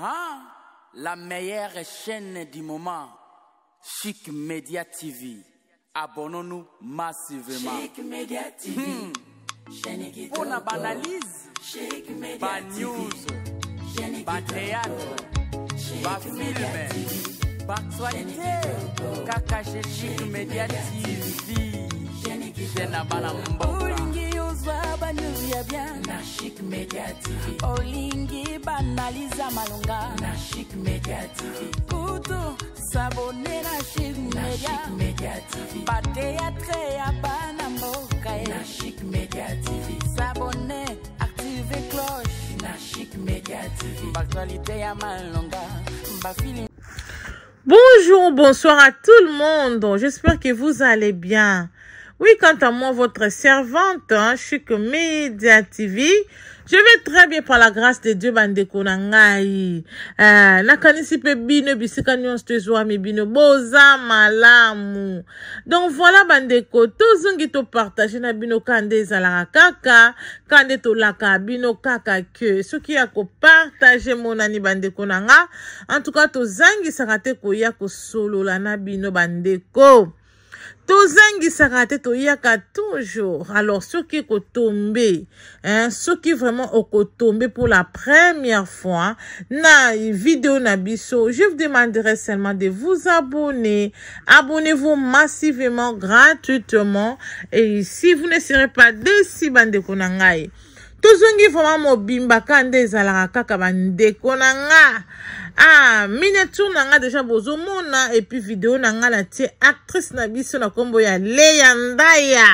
Ah, la meilleure chaîne du moment, Chic Media TV. Abonnons-nous massivement. Chic Media TV. Hmm. Pour la banalise, ba news, ba théâtre, film, Chic Media TV. Chaîne baluya na Chic Media TV olingi banaliza malonga na Chic Media TV kutu sabone na Chic Media Media TV bateatre ya bana mboka e. na Chic Media TV sabone active cloche na Chic Media TV baktualité ya malonga Bonjour, bonsoir à tout le monde. J'espère que vous allez bien. Oui, quant à moi, votre servante, hein, TV, je vais très bien par la grâce de Dieu, bandeko na Euh, Eh, pe bino bisika nyonso mi bino boza malamu. Donc voilà bandeko, tozongi to partager na bino kande zalara kaka, kande laka, bino kaka ke soki ya mon monani bandeko nanga. en tout cas tozangisaka te solo la na bino bandeko y to yaka toujours alors ceux qui ont tombé, hein, qui vraiment tombé pour la première fois na vidéo na biso je vous demanderai seulement de vous abonner abonnez-vous massivement gratuitement et si vous ne serez pas de bande tozongi vraimen mobimba ka nde ezalaka kaka bandeko na nga ah miniature na nga deja bozomona epuis video na nga natie actrice na biso na nkombo ya leya ndaya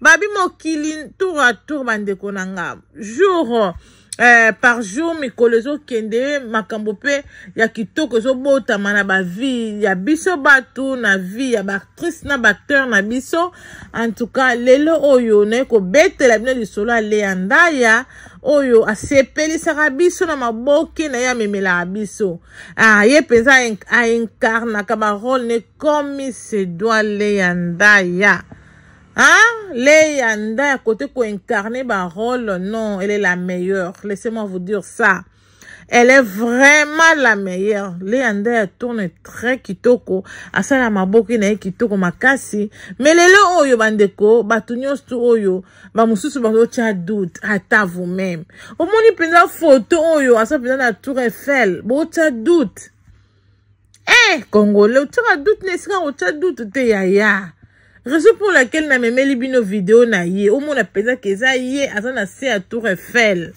babi mokili tour a tour bandeko na nga jour eh, par jour mikolo ezokende makambo mpe ya kitoko ezobotama na bavie ya biso bato na vie ya baactrice na baacteur na biso antuka lelo oyo naye kobetela bino lisolo aleya ndaya oyo asepelisaka biso na maboke na ye amemelaka biso ah, ye mpenza ainkarnaka barole ne komi se doit leya ndaya Ah, Leyanda, à côté pour incarner ma rôle, non, elle est la meilleure. Laissez-moi vous dire ça. Elle est vraiment la meilleure. Leyanda, tourne très kitoko. Asala maboki na kitoko makasi. Mais lelo oyo bandeko, batunyos tu oyo, bamususu bando tcha doute, ata vous-même. Au moni penda photo oyo, asa penda na tour Eiffel, bo tcha doute. Eh, Congolais, tia doute, n'est-ce pas, tia doute, te ya yaya. raison mpo laquelle namemeli bino video na ye omona mpenza ke eza ye aza na se ya tour eiffel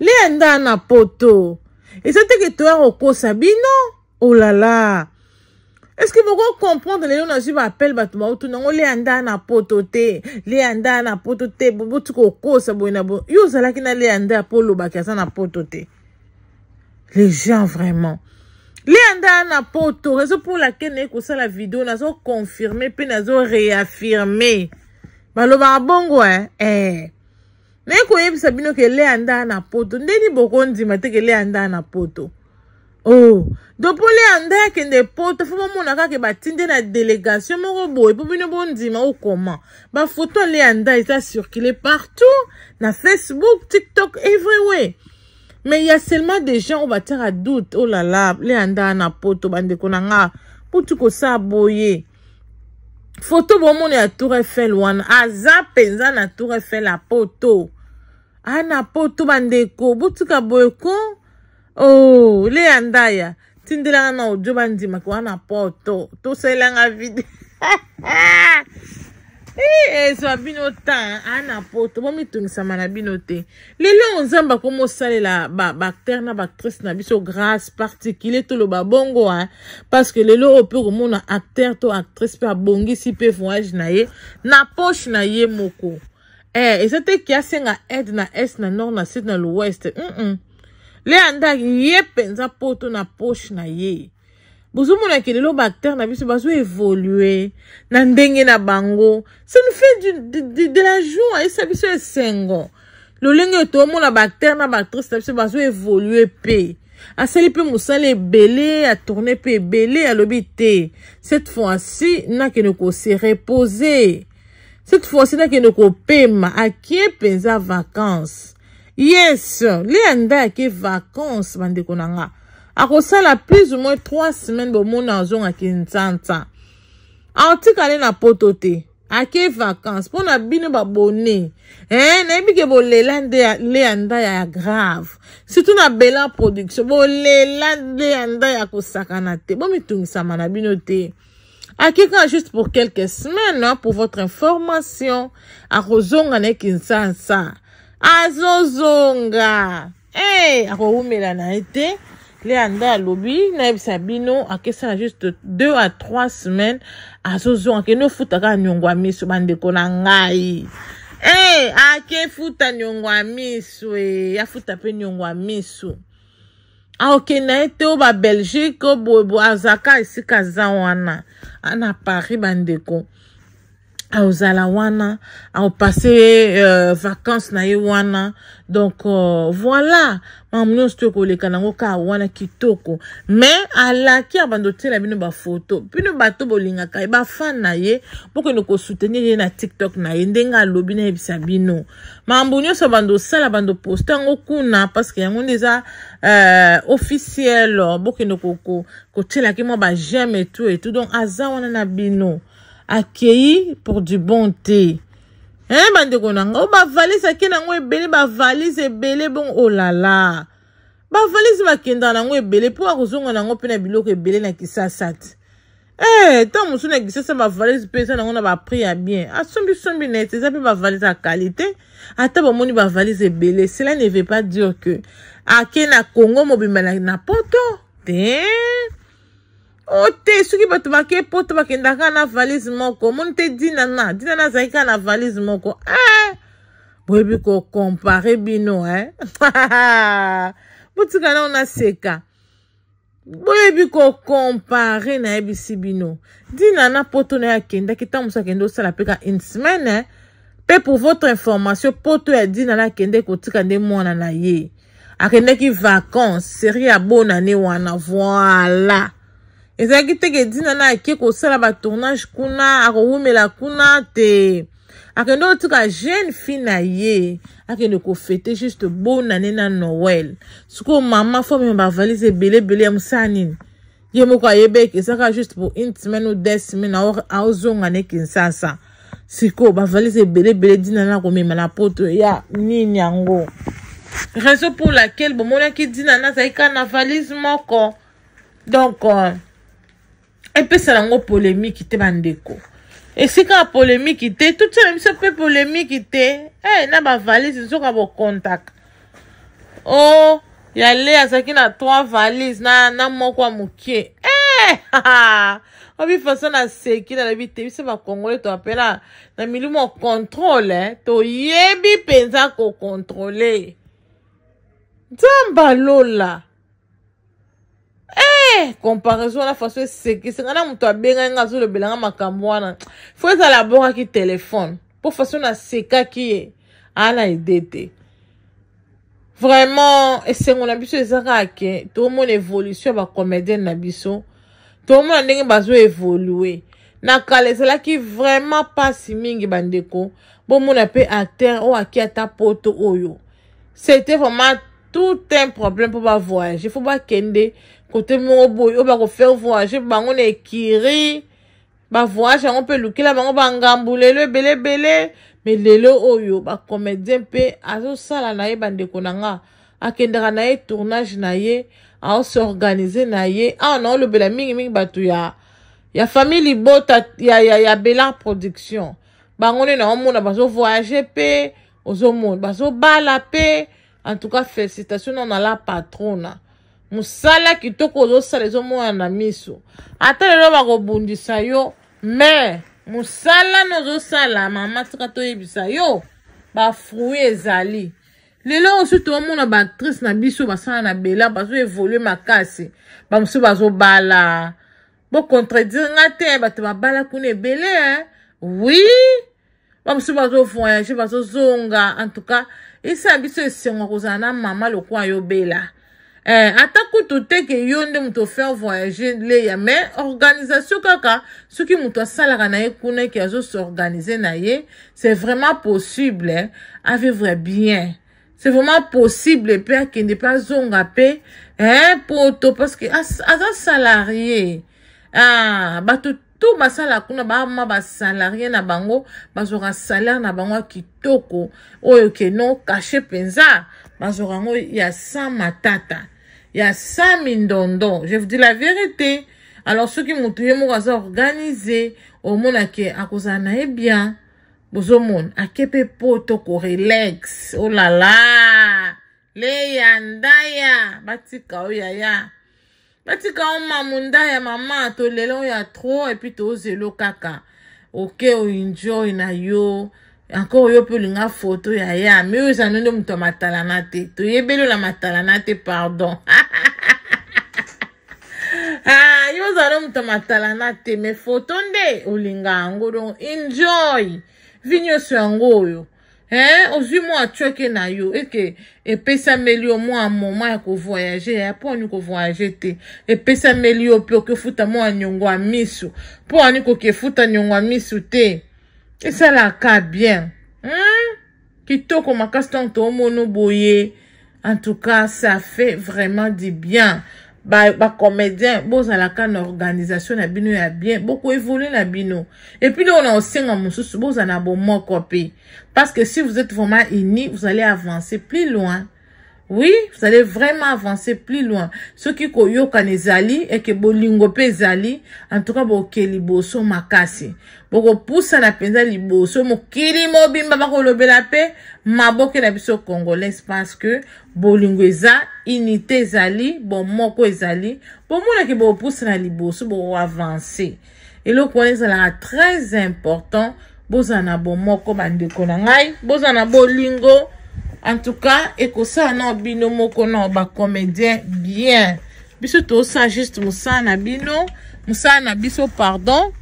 le ya nda na poto eza teke toya kokosa bino olala oh estce bokokomprendre lelo nazwi baapele bato baotuna yango leya nda na poto te leya nda na poto te boboti kokosa boye na bo yo ozalaki na leya nda mpo olobaki aza na poto te les gens vraiment lianda na poto ezopola ke naye kosala video nazokonfirme mpe nazoreafirme balobaka bongo e eh. naye koyebisa bino ke lianda na poto ndeni bokondima te ke lianda na poto oh dopo lianda akende poto fo bomona kaka batinde na délégation moko boye mpo bino bondima okoma bafoto ya lianda eza circule partout na facebook tiktok everywhere me il y a seulement des gens oyo batiaka doute oh là là le ya ndaa na poto bandeko na nga mputu kosala boye foto bomona ya tour eiffel wana ah, aza mpenza na tour eiffel ya poto aa ah, na poto bandeko botika boye ko o oh, le ya ndaya tindelanga na odio bandimaki wana ah, poto tosalelanga video ezwa bino ntan ana poto bomitungisama na bino te lelo nzambe akoma osalela baacteur na baactrice na biso grâce particulier toloba bongo a parce que lelo oyo mpe komona acteur to actrice mpe abongisi mpe voyage na ye na poche na ye moko eh, eza te ke asenga aide na est na nord na sud na l'ouest mm -mm. le andaki ye mpenza poto na poche na ye bozomona ke lelo baacteur na biso bazoévolue na ndenge na bango ça nous fait du, de, de, de la joie esa biso esengo lolenge toomona baacteur na baactrice na biso bazoévolue mpe asali mpe mosala ebele atourne mpe ebele alobi te cette fois-ci nakende kose repose cette fois-ci nakende kopema akie mpenza vacance yes le anda ake vacance bandeko na nga akosala plus ou moins trois semaines bomona azongaki nzanza aotikale na poto te ake vacance mpo na bino babone eh, nayebi ke bolela nde le ya nda ya grave surtout na bela production bolela nde ya nda ya kosakana te bomitungisama na bino te ake kaka juste pour quelques semaines pour votre information akozonga na ye kinsansa azozonga e hey, akowumela na ye te le anda alobi nayebisa bino akesana juste deux à trois semaines azozonga akende ofuta kaka niongo ya miso bandeko na ngai e ake futa niongo ya miso e afuta mpe niongo ya miso aokende ah, ye te o babelgique o boyeboye azaka esika aza wana ana paris bandeko aozala wana aopase euh, vacance na ye wana donc euh, voilà makambo nyonso to ekoleka nango kaka wana kitoko me alaki ya bando tiela bino bafoto bino bato bolingaka ye bafan na ye bokende kosoutenir ye na tiktok na ye ndenge alobi nayebisa bino makambo nyonso bando osala bando poste yango kuna parceke yango nde eza euh, officiel bokende kotielaki mwa bajeme etu etu donc aza wana na bino akei pour du bon te hein, bandeko na ngai o bavalise akei nango ebele bavalise ebele bongo olala oh bavalise bakendaka nango ebele mpo akozonga nango mpe na biloko ebele na kisasa ti e eh, ntango mosusu na kisasa bavalise mpe eza nango na baprix ya bien asombisombi na ete eza mpe bavalise ya kalite ata bamoni bavalise ebele cela ne veut pas dire que akei na congo mobimba na poto te o oh, te soki bato bake poto bakenda kaka na valise moko moni te dinana dinana azalaki kaka na valise moko eh! boyebi kokompare bino e eh? botika nao naseka boyebi kokompare nayebisi bino dinana poto na ye akendaki ntango mosu akende osala mpe ka une semaine eh? mpe pour votre information poto ya dinana akende kotika nde mwana na ye akendaki vacance seri ya bonane wana voila ezalaki teke dina na ake kosala batournage kuna akowumela kuna te akende kotika jeune fille na ye akende kofete juste bonane na noel sikoyo mama fo mema bavalise ebeleebele ya mosala nini ye moko ayebeki ezaka juste po une semaine ou deux semaine aozonga ne kinsasa sikoyo bavalise ebeleebele dina na komema na poto ya nini yango raison pour laquelle bomonaki dina na azali kaka na valise moko donc euh, epesala yango polémiki te bandeko esika ya polémiki te tutela biso mpe polémiki te e na bavalise nzoka bokontaka o oh, ya le azalaki na trois valise na, na moko ya mokie e obi faso na seki nalobi te biso bakongole toapela na milimo contrôle eh. toyebi mpenza kokontrole nzamba lola Hey, eh, comparaison à la façon esekisinga moto abengai nga azolobelanga makambo wana fo ezala abongaki telefone mpo façon nasekaki ye ana ede te vraiment esengo na biso ezaka ake tomona évolution ya bacomédienne na biso tomona ndenge bazoévolue na kala ezalaki vraiment mpasi mingi bandeko bomona mpe acteur oyo oh, aki ata poto oyo oh, c'était vraiment tout un problème mpo bavoyage fo bakende kote moko boye oyo bakofaire voyage bango na ekiri bavoyage yango mpe elukela bango bangambu lelo ebeleebele me lelo oyo bacomédien mpe azosala na ye bandeko na nga akendaka na ye tournage na ye aosorganize na ye awa na olobela mingimingi bato ya ya famille libota ya, ya, ya belar production bango nde na omona bazovoyage mpe ozomona bazobala mpe en tout cas félicitation na la patrona mosala kitoko ozosala ezomona na miso ata lelo bakobundisa yo me mosala na ozosala mama tika toyebisa yo bafrui ezali lelo osu tomona baactrice na biso basala na bela bazoevolue makasi bamosusu bazobala bocontredire nga te bato babala kuna ebele wi bamosusu bazovoyage bazozonga en tout cas e sala biso esengo kozala na mama lokwa ayobela eh, ata kutu te ke yo nde moto faire voyage leya mais organisation kaka soki moto asalaka na ye kuna eke azosorganize na ye c'est vraiment possible eh, avivre bien c'est vraiment possible mpe akende mpe azonga mpe eh, poto parce que aza as salarié ah, bato surtout basala kuna baama basalarie na bango bazwaka salaire na bango ya kitoko oyo keno kashe mpenza bazwaka yango ya sa matata ya sa mindondo je vous dis la vérité alors soki motu ye moko aza organise omona ke akozala na ye bien bozomona ake mpe poto korelax olala oh leyandaya batika oyo oh yaya batika o mamunda ya mama tolela oyo ya tro epui tozelo kaka oke oenjoy na yo encore yo mpe olinga foto ya ya me oyo eza nonde moto ya matalana te toyebeli ola matalana te pardon ah, yo ozala moto ya matalana te me foto nde olinga yango donc enjoy vi nyonso yango oyo hein ozwi mwa atiaki na yo eke epesameli yo mwa moma ya kovoyage ya mpo ani kovoyage te epesameli yo mpe okefuta mwa niongo ya misu mpo ani kokefuta niongo ya misu te esalaka bien hmm? kitoko makasi ntongo toomona boye en tout cas ça fait vraiment du bien bacomédien ba bozalaka na organisation na bino ya bien bokoévolue na bino epuis nde ona osenga mosusu bozala na bomoko mpe parce que si vous êtes vraiment unis vous allez avancer plus loin Oui, vous allez vraiment avancer plus loin. Soki kanezali et que bolingo Pezali en tout cas boke Boso makasi bokopusana mpenza liboso mokili mobimba pe, ma maboke na biso congolais parce que bolingo bon unité ezali bomoko ezali bomonaki bo liboso bokoavanse eloko wana ezalaka très important bozala na bomoko bandeko na ngai bozala na bolingo en tout cas ça, non, bino moko na bah, comédien bien biso ça, juste mosala na bino moussa, na biso pardon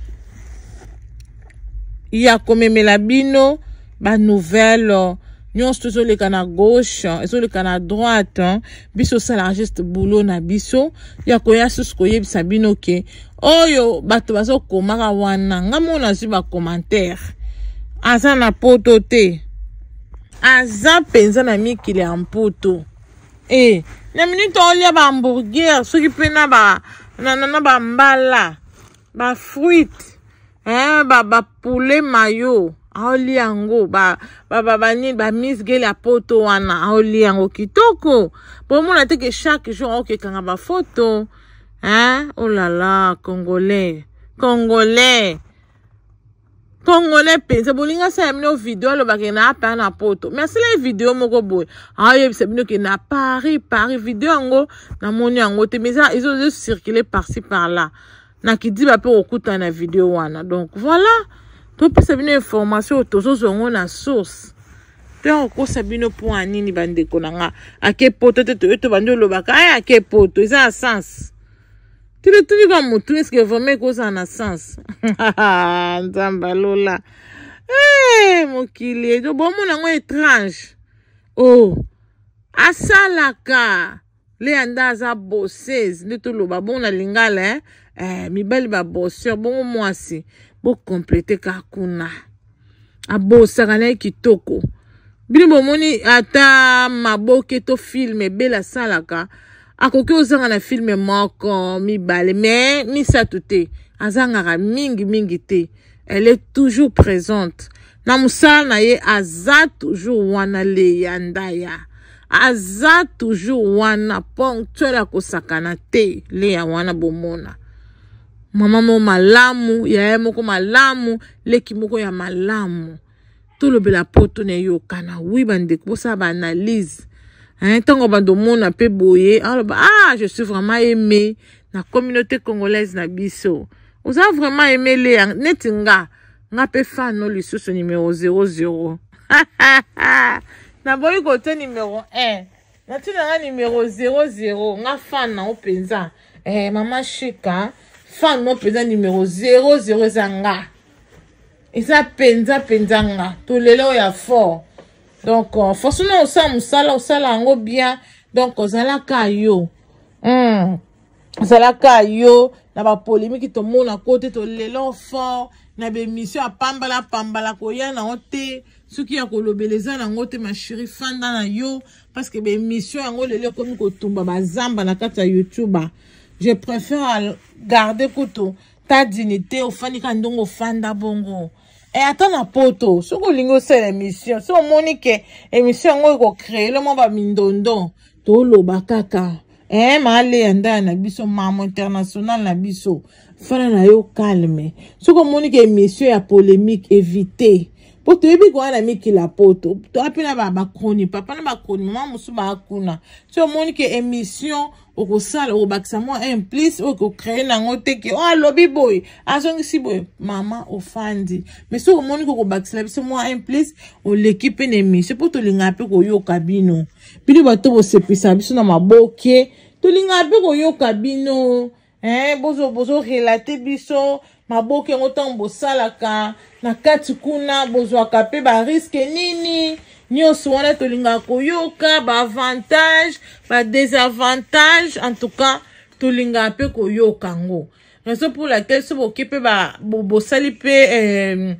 ya komemela bino banouvelle nyonso tozoleka na gauche le na droite biso la juste boulot na biso ya koya susu koyebisa bino ke oyo oh, bah, au, bazokomaka wana ngai mona azwi bah, commentaire. aza na poto aza mpenza na mikili ya mputu e na miniti olia bahamburger soki mpe na bambala bafruite bapoulet mayo aoli yango banini bamisgele ya poto wana aoli yango kitoko bomona teke chaque jour aokekanga bafoto olala oh congolais congolais tongone mpenza bolinga asala bino video aloba ke na poto me video moko boye ayebisa bino ke na pari, paris video na namoni yango te mais ezocircule parci par là nakidiba bapo kokutana na video wana donc voilà topesa bino information tozozwango na source te okosa bino mpo anini bandeko na nga ake poto te toyo lobaka, olobaka aya ake poto eza ya tiritibi ka motu eske vraimen ekozala na sens nzambe alola hey, eh, mokili edo bomona yango étrange o oh, asalaka le yanda aza bosese nde toloba bongo na lingala eh? eh, mibali baboseur bongo mwasi bokomplete kaka kuna abosaka na ye kitoko bino bomoni ata maboke to filme ebele asalaka akoki ozanga na filme moko mibale me misato te azangaka mingimingi te elle est toujours présente na mosala na ye aza toujours wana leyanda ya aza toujours wana ponctuel akosakana te leya wana bomona mama moko malamu yaya moko malamu leki moko ya malamu tolobela mpo to na eyokana wi bandeko bosala baanalyse ntango bandomona mpe boye aloba ah je suis vraiment aimé na communauté congolaise na biso oza vraiment aimé leya neti nga nga mpe fano lisusu numero 00 naboyi kote numero 1 natina nga numero 00 nga fan nango mpenza eh, mama shika fan mo mpenza numero 00 eza nga eza mpenza mpenza nga tolelo ya fort donc uh, fosi na osala mosala osala yango bien donc ozalaka yo mm. ozalaka yo na bapolémiki tomona ko te tolela fort na bemission apambalapambala koya nango te soki ya kolobela eza nango te mashiri fanda na yo parceke bemission yango lelo ekomi kotumba bazamba na kati ya youtube je préfère garde kutu ta dignité ofandi ka ndongo ofanda bongo e eh, ata na poto soki olingi osala émission so omoni ke émission yango ekocréele mwa bamindondo toloba kaka e eh, maaleya ndaya na biso mamo international na biso fana na yo calme soki omoni ke émission ya polémique évite mpo toyebi kowana mikila po toapena bakroni papa na bakroni mama mosusu baakuna so omoni ke émission okosala okobakisa mwa implice oyo kocreye nango te ke o alobi boye azongisi boye mama ofandi me soki omoni kokobakisela biso mwa implice oleki mpe na émission mpo tolingaka mpe koyoka bino bino bato bosepisaka biso na maboke tolingaka mpe koyoka bino bozorelate biso maboke yango ntango bosalaka na kati kuna bozwaka mpe bariske nini nyonso wana tolingaka koyoka baavantage badesavantage en tout cas tolingaka mpe koyoka yango raison pour laquelle so boke mpe bosali mpe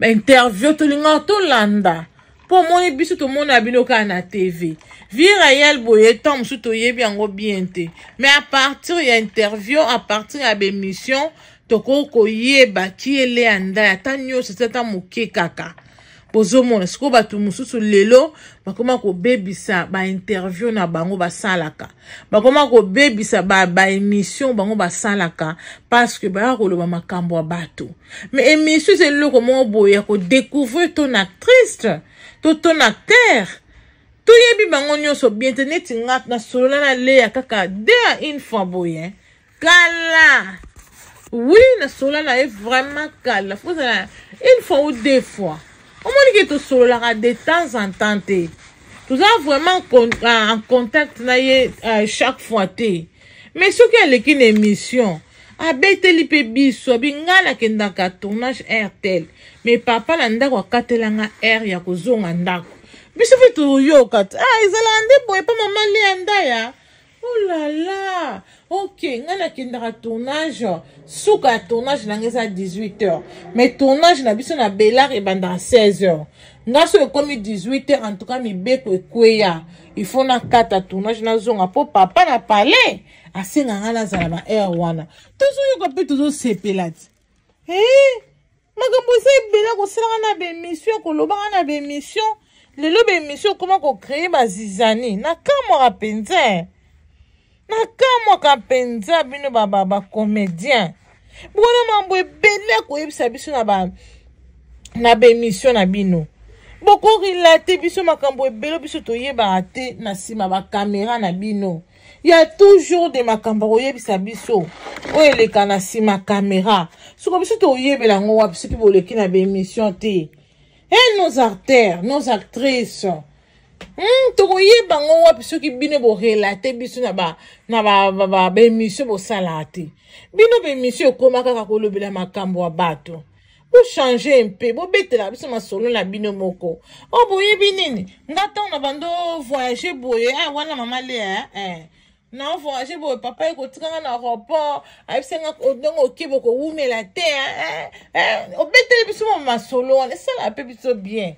bainterview tolingaka tolanda mpo omoni biso tomona bino kaka na tv vie rayel boye ntan mosusu toyebi yango bien te mais apartir ya interview apartir ya bémission tokoki koyeba kiele ya ndai ata nyonso ti ata moke kaka bozomona sikoyo bato mosusu lelo bakoma kobebisa bainterview na bango basalaka bakoma kobebisa baémission ba bango basalaka parceke baya koloba makambo ya bato ma émission eza eloko moko boye ya kodécouvrir ton actrice to ton acteur toyebi bango nyonso bien te neti nga nasolola naleya kaka de ya une fois boye kala oui nasolola na ye vraiment kala fozala une fois ou deux fois omoni ke tosololaka de temps en temps te eh. toza vraiment en contact na ye euh, chaque fois te eh. mais soki aleki na émission abeteli mpe biso abi ngai nakendaka tournage airtel me papa na ndako akatelanga aire ya kozonga ndako biso mpe toyoka te ah ezalaka nde boye mpo mama le ya ndaya oh la la ok ngai nakendaka tournage suka ya tournage na ngai eza 18 heures mais tournage na biso na belard ebandaka 16 heures nga so ekomi 18 heures en tout cas mibeko ekweya ifo nakata tournage nazonga mpo papa na palais asenga ngai nazala baheure wana tozoyoka mpe tozosepela ti eh? makambo eza ebele kosalaka na bémission kolobaka na bémission lelo bémission okoma kocreye bazizani nakamwaka mpenza nakamoka mpenza bino bacomédien bona mambo ebele koyebisa biso na bemission na bino bokorelate biso makambo ebele biso toyebaka te na nsima bakamera na bino ya toujours de makambo koyebisa biso oyo eleka na nsima kamera soko biso toyebela yango wapi soki boleki na bemission te e nos artères nos actrices Hmm, tokoyeba ngo wapi soki bino borelate biso na baémission bosala te bino bémission ekóma kaka kolobela makambo ya bato bochange mpe bobetela biso masolo na bino moko o boyebi nini nga ntango na bando voyage boye ah, wana mama lea na voyage boye papa na ayebisanga ndenge te biso mo masolo wana esala mpe biso bien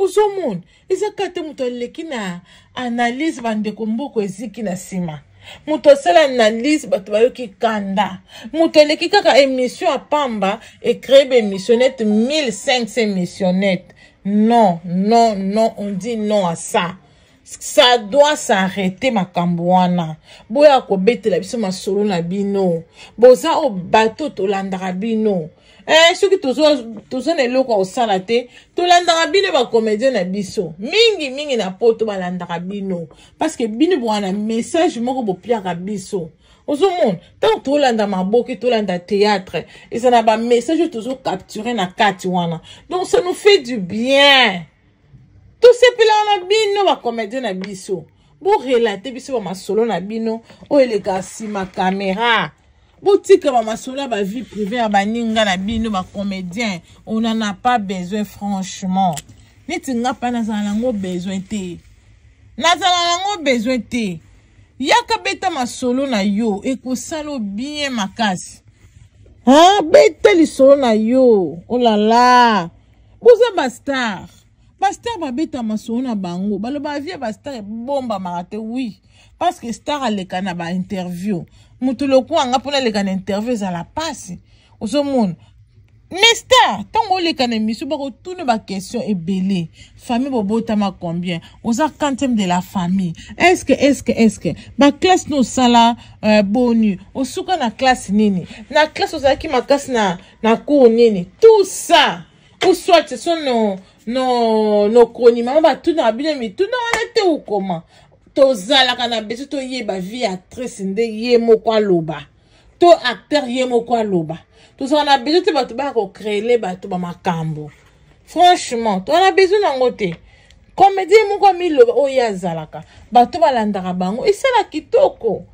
ozomona eza ka te moto aleki na analyse bandeko mboko eziki na nsima moto asala analyse bato bayoki kanda moto eleki kaka émission apamba ecrée bémissionnete 1500 missionnete non non non on dit non à ça ça doit s'arrêter makambo wana boya kobetela biso masolo na bino boza oyo bato tolandaka bino eh, soki toza na eloko kosala te tolandaka bino bacomédien na biso mingimingi na po to balandaka bino parceke bino boka na message moko bopiaka biso ozomona ntango tolanda maboki tolanda théâtre eza na bamessage oyo tozocapture na kati wana donc ça nous fait du bien tosepelaka na bino bacomédien na biso borelate biso bamasolo na bino oyo eleka nsima camera botika bamasola bavie privé ya baninga na bino bacomédien on n'en a pas besoin franchement neti nga mpa nazala nango besoin te nazala nango besoin te yaka beta masolo na yo ekosala bien makasi ah, beta lisolo na yo olala oh boza bastar bastar babeta masolo na bango baloba vie bastar ebombamaka te wi oui. parce que star aleka na bainterview moto ça passe mpona ce na interview ezala que ozomona Tout ntango tout question e question fami famille combien oza de la famille Est-ce que, est-ce que, est-ce que? Euh, na classe nini na classe ma classe na, na cour nini tout ça nos so no, no, no konima tout na tout mituna te comment? tozalaka na biso toyeba vie actrice nde ye moko aloba to acteur ye moko aloba tozala na biso te bato baya kocréele bato bamakambo franchement toza na biso nango te comédie moko miloba oyo azalaka bato balandaka bango esala kitoko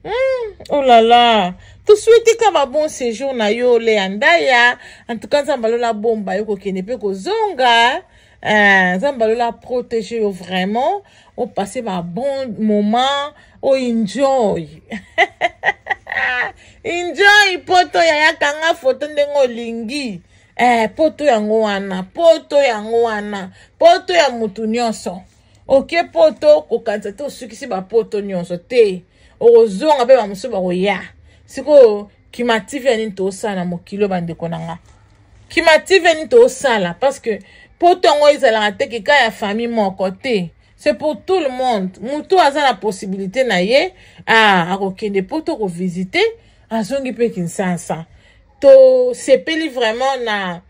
Mm, oh la la toswiti kaka bon séjour na yo oleya ndaya en tout cas nzambe alola bomba yo kokende mpe kozonga eza eh, mbalola aprotege yo vraiment opasse babon moment oenjoy enjoy poto yayakanga foto ndenge olingi eh, poto yango wana poto yango wana poto ya motu nyonso oke poto okokanisa te osukisi bapoto nyonso te okozonga mpe bamosusu bakoya sikoyo kimative ya nini toosala na mokili oyo bandeko na nga kimative ya nini toosala parce que mpo ntongo ezalaka te keka ya fami moko te c'est pour tout le monde motu aza na possibilité na ye ah, akokende mpo to kovisite azongi mpe kinsasa tosepeli vraiment na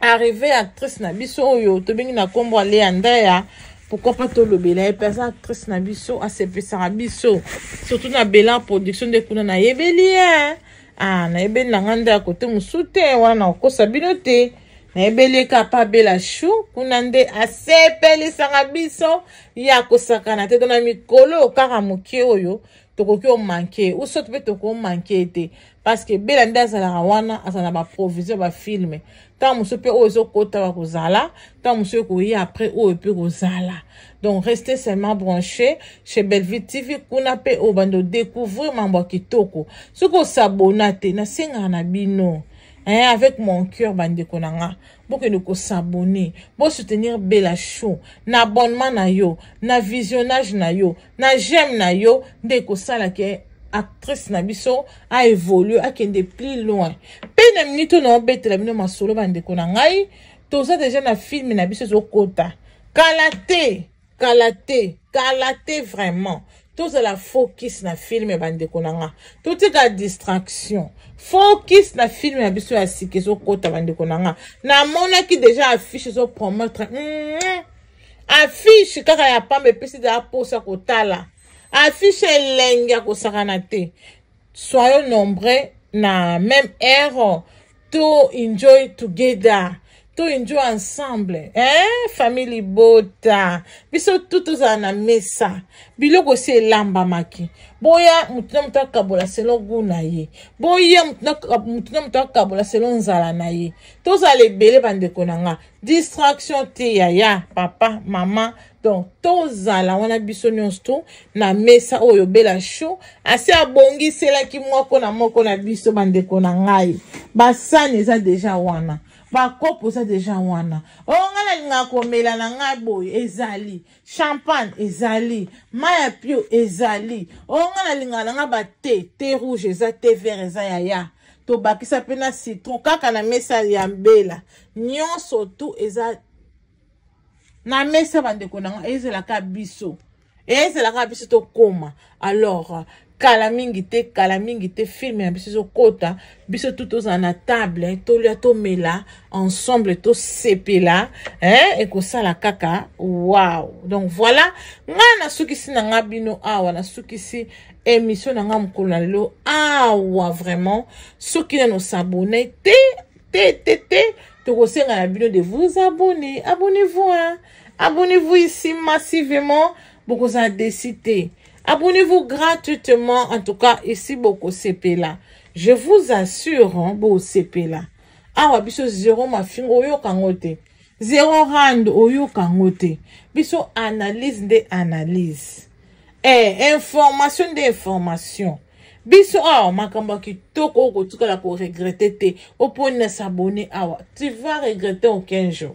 arrivé actrice na biso oyo tobengi na nkombo aleanda ya pourquoi pas tolobela ye mpe aza actrice na biso asepesaka biso surtout na bela production nde kuna nayebeli ye ah, nayebeli na nga nde ya kote mosu te wana na kokosa bino te nayebeli ye kaka abela shu kuna nde asepelisaka biso ye akosakana te to na mikolo oyo kaka moke oyo tokoki omanke uso mpe tokomanke te parceke bela nde azalaka wana azala na baprovision bafilme ntango mosu mpe oyo ezokota bakozala ntango mosu ekoya apres oyo mpe kozala donc reste seulement branché chez belleville tv kuna mpe oyo bando découvrir mambo ya kitoko soki osabona te nasengaka na bino hein, avec mon cœur bande konanga bokende kosabone bosoutenir bela show na abonnement na yo na visionnage na yo na geme na yo nde ekosalaki actrice na biso aévolue akende plus loin mpe na minito na obetela bino masolo bandeko na ngai toza deja na filme na biso ezokota kala te kala te kala te vraiment tozala focus na filme bandeko na nga totika distraction focus na filme na biso ya sika ezokɔta bandeko na nga namonaki deja affiche ezopromotre affiche kaka ya pamba epesi deya mposa kotala affiche elenge ya kosakana te soyo nombre na même aire to enjoy together toenjoy ensemble eh? famille libota biso tu tozala na mesa biloko si elambamaki boya motu na moto akabola selo gu na ye boya motu na moto akabola selo nzala na ye tozala ebele bandeko na nga distraction te yaya papa mama donc tozala wana biso nyonso to na mesa oyo obela sho asi abongiselaki moko na moko na biso bandeko na ngai basani eza deja wana bakopo eza deja wana oyo ngai nalingaka komela na ngai boye ezali champagne ezali mai ya pio ezali oyo ngai nalingaka na ngai bate te rouge eza te vert eza yaya tobakisa mpe na citron kaka na mesa ya mbela nyonso tu eza na mesa bandeko na ngai ezelaka biso ezelaka biso tokóma alors kala mingi film kala mingi filme biso ezokɔta biso tu to na table tolia là. ensemble tosepela ça hein, la kaka wow donc voilà ngai nasukisi na nga bino awa si émission na nga mokolo na lelo awa vraiment soki nano sabone te te te te tokosenga na bino de vous abonner abonnez-vous hein. abonnez-vous ici massivement que ça te Abonnez-vous gratuitement. En tout cas, ici, beaucoup CPLA. Je vous assure, hein, beaucoup CPLA. awa biso zero mafingo oyokango te zero rand oyokango te biso analyse nde analyse e information nde information biso awa makambo ya kitoko okotikala koregrete te oponesa bone awa tu vas regrete aucun jour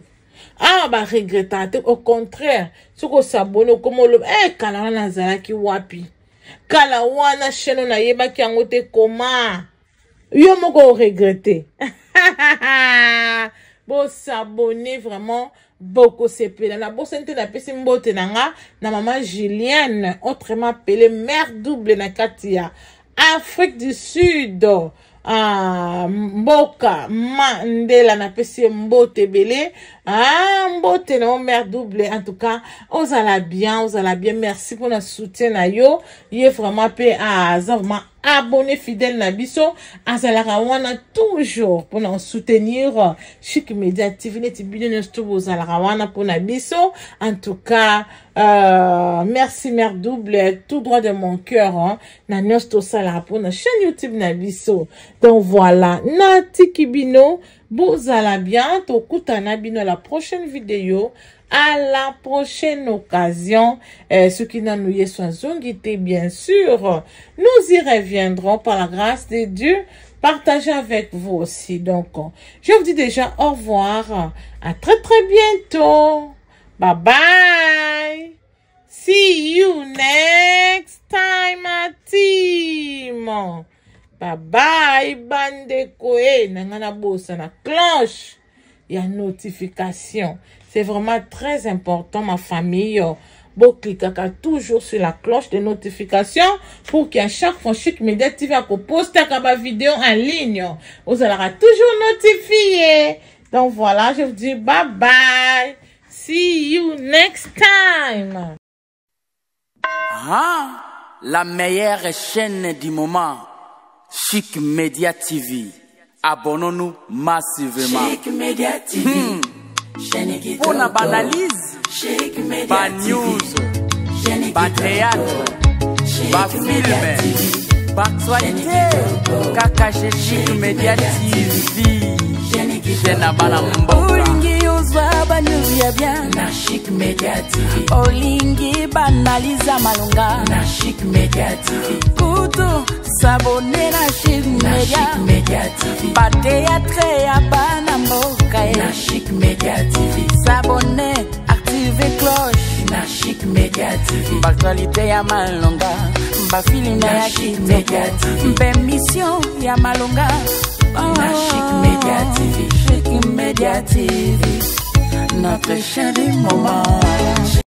awa ah, baregreta te au contraire soki osabone okoma oloba e eh, kala wana nazalaki wapi kala wana chaine oyo nayebaki yango te koma yo moko oregrete bosabone vraiment bokosepela nabosani te napesi mbote na nga na mama julienne autrement appelé mare double na kati ya afrique du sud ah, mboka ma ndela napesi ye mbote ebele ah, mbote na yo mare double en tout cas ozala bien ozala bien merci mpona soutien na yo ye vraiment mpe ah, aza ah, vraiment abonné fidèle na à azalaka wana toujours nous soutenir chic media tv net bino pour to bozalaka wana biso en tout cas euh, merci mère double tout droit de mon cœur hein, na sala pour na chaîne youtube na biso donc voilà Kibino, bino bozala bien na bino la prochaine vidéo à la prochaine occasion. Euh, ce qui n'en nous est soin bien sûr. Nous y reviendrons par la grâce de Dieu. Partagez avec vous aussi. Donc, je vous dis déjà au revoir. À très très bientôt. Bye bye. See you next time, my team. Bye bye, bande koe. Nangana bosa na cloche. Il y a notification. C'est vraiment très important, ma famille. Beau cliquez toujours sur la cloche de notification pour qu'à chaque fois Chic Media TV poste une vidéo en ligne, vous allez toujours notifié. Donc voilà, je vous dis bye bye. See you next time. Ah, la meilleure chaîne du moment, Chic Media TV. Abonnons-nous massivement. Chic Media TV. Hmm. mpo na banalise banews bateatre bafilme batwaite kaka genike media tv je na bana mbokaolingi ozwa banews ya bien na chic media tv olingi banaliza malonga na chic media tv kutu s'abonner la Chic Media TV Pate à tre ya bana eh. TV S'abonner, activer cloche Na Chic Media TV Baktualite à malonga Ba film ya Chic Media TV Permission mission ya malonga Media TV ah, Chic Media TV Notre chien du moment